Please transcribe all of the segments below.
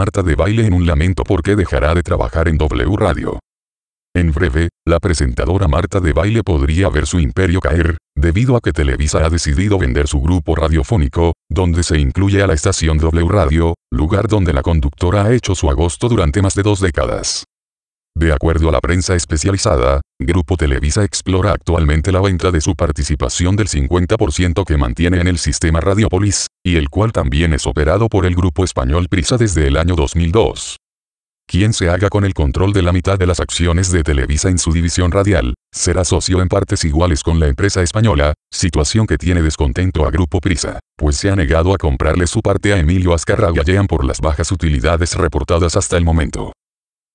Marta de baile en un lamento porque dejará de trabajar en W Radio. En breve, la presentadora Marta de Baile podría ver su imperio caer, debido a que Televisa ha decidido vender su grupo radiofónico, donde se incluye a la estación W Radio, lugar donde la conductora ha hecho su agosto durante más de dos décadas. De acuerdo a la prensa especializada, Grupo Televisa explora actualmente la venta de su participación del 50% que mantiene en el sistema Radiopolis, y el cual también es operado por el grupo español Prisa desde el año 2002 quien se haga con el control de la mitad de las acciones de Televisa en su división radial, será socio en partes iguales con la empresa española, situación que tiene descontento a Grupo Prisa, pues se ha negado a comprarle su parte a Emilio Jean por las bajas utilidades reportadas hasta el momento.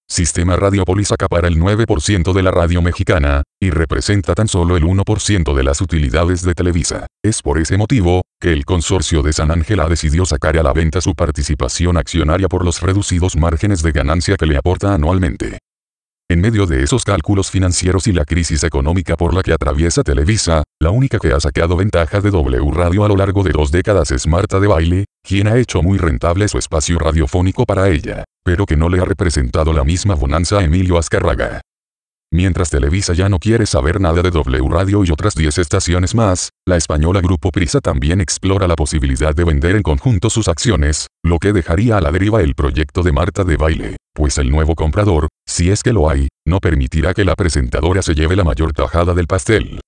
Sistema Radiopolis acapara el 9% de la radio mexicana, y representa tan solo el 1% de las utilidades de Televisa. Es por ese motivo, que el consorcio de San Ángela decidió sacar a la venta su participación accionaria por los reducidos márgenes de ganancia que le aporta anualmente. En medio de esos cálculos financieros y la crisis económica por la que atraviesa Televisa, la única que ha sacado ventaja de W Radio a lo largo de dos décadas es Marta de Baile, quien ha hecho muy rentable su espacio radiofónico para ella, pero que no le ha representado la misma bonanza a Emilio Azcarraga. Mientras Televisa ya no quiere saber nada de W Radio y otras 10 estaciones más, la española Grupo Prisa también explora la posibilidad de vender en conjunto sus acciones, lo que dejaría a la deriva el proyecto de Marta de Baile, pues el nuevo comprador, si es que lo hay, no permitirá que la presentadora se lleve la mayor tajada del pastel.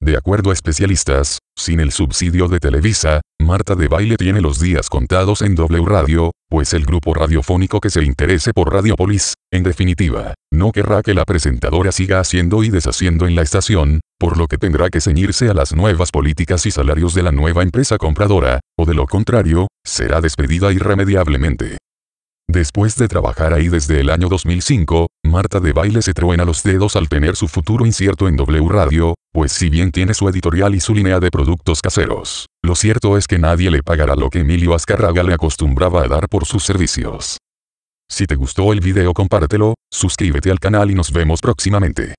De acuerdo a especialistas, sin el subsidio de Televisa, Marta de Baile tiene los días contados en W Radio, pues el grupo radiofónico que se interese por Radiopolis, en definitiva, no querrá que la presentadora siga haciendo y deshaciendo en la estación, por lo que tendrá que ceñirse a las nuevas políticas y salarios de la nueva empresa compradora, o de lo contrario, será despedida irremediablemente. Después de trabajar ahí desde el año 2005, Marta de Baile se truena los dedos al tener su futuro incierto en W Radio, pues si bien tiene su editorial y su línea de productos caseros, lo cierto es que nadie le pagará lo que Emilio Ascarraga le acostumbraba a dar por sus servicios. Si te gustó el video compártelo, suscríbete al canal y nos vemos próximamente.